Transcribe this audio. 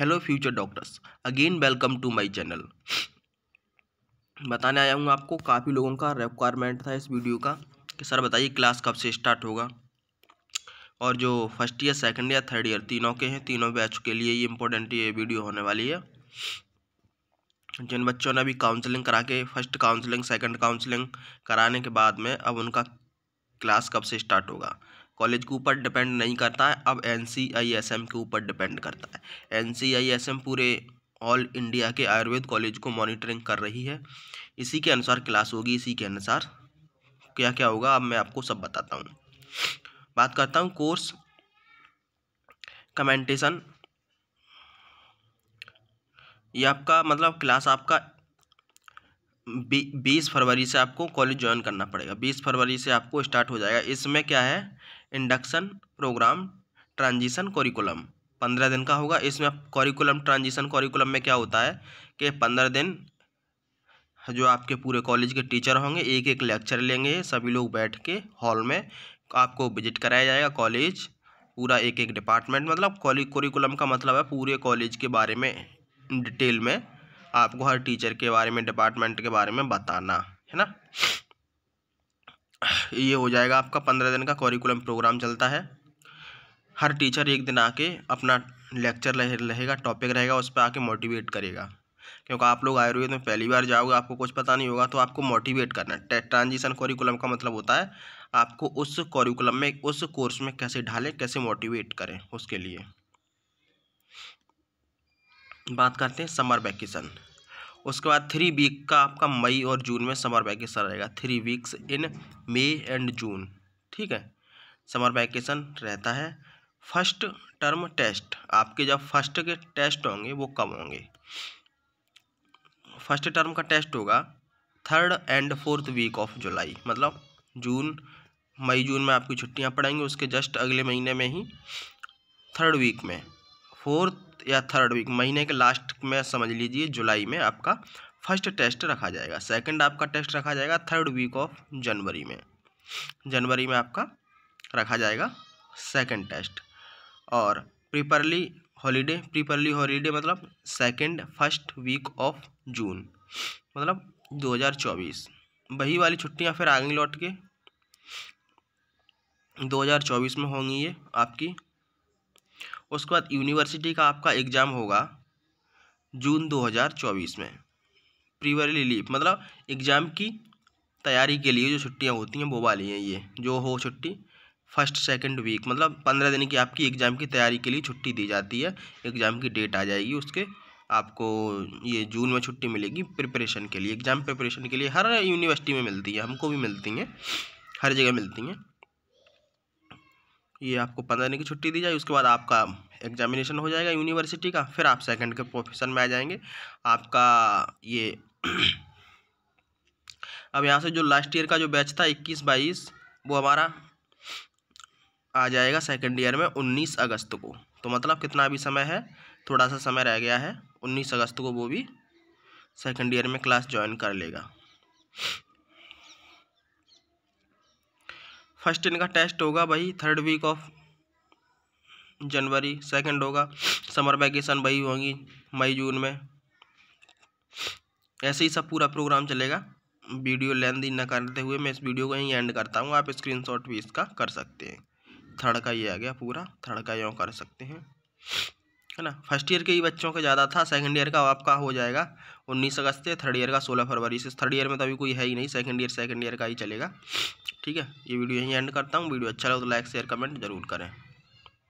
hello future doctors again welcome to my channel बताने आया हूँ आपको काफ़ी लोगों का रिक्वायरमेंट था इस वीडियो का कि सर बताइए क्लास कब से स्टार्ट होगा और जो first year second year third year तीनों के हैं तीनों बैच के लिए ये इम्पोर्टेंट ये वीडियो होने वाली है जिन बच्चों ने अभी काउंसलिंग करा के फर्स्ट काउंसलिंग सेकेंड काउंसलिंग कराने के बाद में अब उनका क्लास कब से स्टार्ट होगा कॉलेज के ऊपर डिपेंड नहीं करता है अब एन के ऊपर डिपेंड करता है एन पूरे ऑल इंडिया के आयुर्वेद कॉलेज को मॉनिटरिंग कर रही है इसी के अनुसार क्लास होगी इसी के अनुसार क्या क्या होगा अब मैं आपको सब बताता हूँ बात करता हूँ कोर्स कमेंटेशन ये आपका मतलब क्लास आपका बीस फरवरी से आपको कॉलेज ज्वाइन करना पड़ेगा बीस फरवरी से आपको स्टार्ट हो जाएगा इसमें क्या है इंडक्शन प्रोग्राम ट्रांजिशन कॉरिकुलम पंद्रह दिन का होगा इसमें करिकुलम ट्रांजिशन करिकुलम में क्या होता है कि पंद्रह दिन जो आपके पूरे कॉलेज के टीचर होंगे एक एक लेक्चर लेंगे सभी लोग बैठ के हॉल में आपको विजिट कराया जाएगा कॉलेज पूरा एक एक डिपार्टमेंट मतलब कॉलेज कोरिकुलम का मतलब है पूरे कॉलेज के बारे में डिटेल में आपको हर टीचर के बारे में डिपार्टमेंट के बारे में बताना है ना ये हो जाएगा आपका पंद्रह दिन का कॉरिकुलम प्रोग्राम चलता है हर टीचर एक दिन आके अपना लेक्चर रहेगा टॉपिक रहेगा उस पर आके मोटिवेट करेगा क्योंकि आप लोग आयुर्वेद में पहली बार जाओगे आपको कुछ पता नहीं होगा तो आपको मोटिवेट करना है ट्रांजिशन कॉरिकुलम का मतलब होता है आपको उस कॉरिकुलम में उस कोर्स में कैसे ढालें कैसे मोटिवेट करें उसके लिए बात करते हैं समर वैकेशन उसके बाद थ्री वीक का आपका मई और जून में समर वैकेशन रहेगा three weeks in May and June ठीक है समर वैकेशन रहता है फर्स्ट टर्म टेस्ट आपके जब फर्स्ट के टेस्ट होंगे वो कब होंगे फर्स्ट टर्म का टेस्ट होगा third and fourth week of July मतलब जून मई जून में आपकी छुट्टियां पड़ेंगी उसके जस्ट अगले महीने में ही थर्ड वीक में फोर्थ या थर्ड वीक महीने के लास्ट में समझ लीजिए जुलाई में आपका फर्स्ट टेस्ट रखा जाएगा सेकंड आपका टेस्ट रखा जाएगा थर्ड वीक ऑफ जनवरी में जनवरी में आपका रखा जाएगा सेकंड टेस्ट और प्रीपरली हॉलीडे प्रीपरली हॉलीडे मतलब second first week of June मतलब 2024 वही वाली छुट्टियां फिर आगे लौट के 2024 में होंगी ये आपकी उसके बाद यूनिवर्सिटी का आपका एग्ज़ाम होगा जून 2024 में प्रीवरली लीव मतलब एग्ज़ाम की तैयारी के लिए जो छुट्टियाँ होती हैं वो वाली हैं ये जो हो छुट्टी फर्स्ट सेकंड वीक मतलब पंद्रह दिन की आपकी एग्ज़ाम की तैयारी के लिए छुट्टी दी जाती है एग्ज़ाम की डेट आ जाएगी उसके आपको ये जून में छुट्टी मिलेगी प्रिपरेशन के लिए एग्ज़ाम प्रिपरेशन के लिए हर यूनिवर्सिटी में मिलती है हमको भी मिलती हैं हर जगह मिलती हैं ये आपको पंद्रह दिन की छुट्टी दी जाए उसके बाद आपका एग्जामिनेशन हो जाएगा यूनिवर्सिटी का फिर आप सेकंड के प्रोफेशन में आ जाएंगे आपका ये अब यहाँ से जो लास्ट ईयर का जो बैच था इक्कीस बाईस वो हमारा आ जाएगा सेकेंड ईयर में उन्नीस अगस्त को तो मतलब कितना अभी समय है थोड़ा सा समय रह गया है उन्नीस अगस्त को वो भी सेकेंड ईयर में क्लास ज्वाइन कर लेगा फर्स्ट इनका टेस्ट होगा भाई third week of January second होगा समर वैकेशन भाई होंगी मई जून में ऐसे ही सब पूरा प्रोग्राम चलेगा वीडियो लेंदी न करते हुए मैं इस वीडियो को यहीं एंड करता हूँ आप स्क्रीनशॉट भी इसका कर सकते हैं थर्ड का ये आ गया पूरा थर्ड का यूँ कर सकते हैं है ना फर्स्ट ईयर के ही बच्चों का ज़्यादा था सेकंड ईयर का आपका हो जाएगा उन्नीस अगस्त से थर्ड ईयर का सोलह फरवरी से थर्ड ईयर में तो अभी कोई है ही नहीं सेकंड ईयर सेकंड ईयर का ही चलेगा ठीक है ये वीडियो यहीं एंड करता हूँ वीडियो अच्छा लगे तो लाइक शेयर कमेंट जरूर करें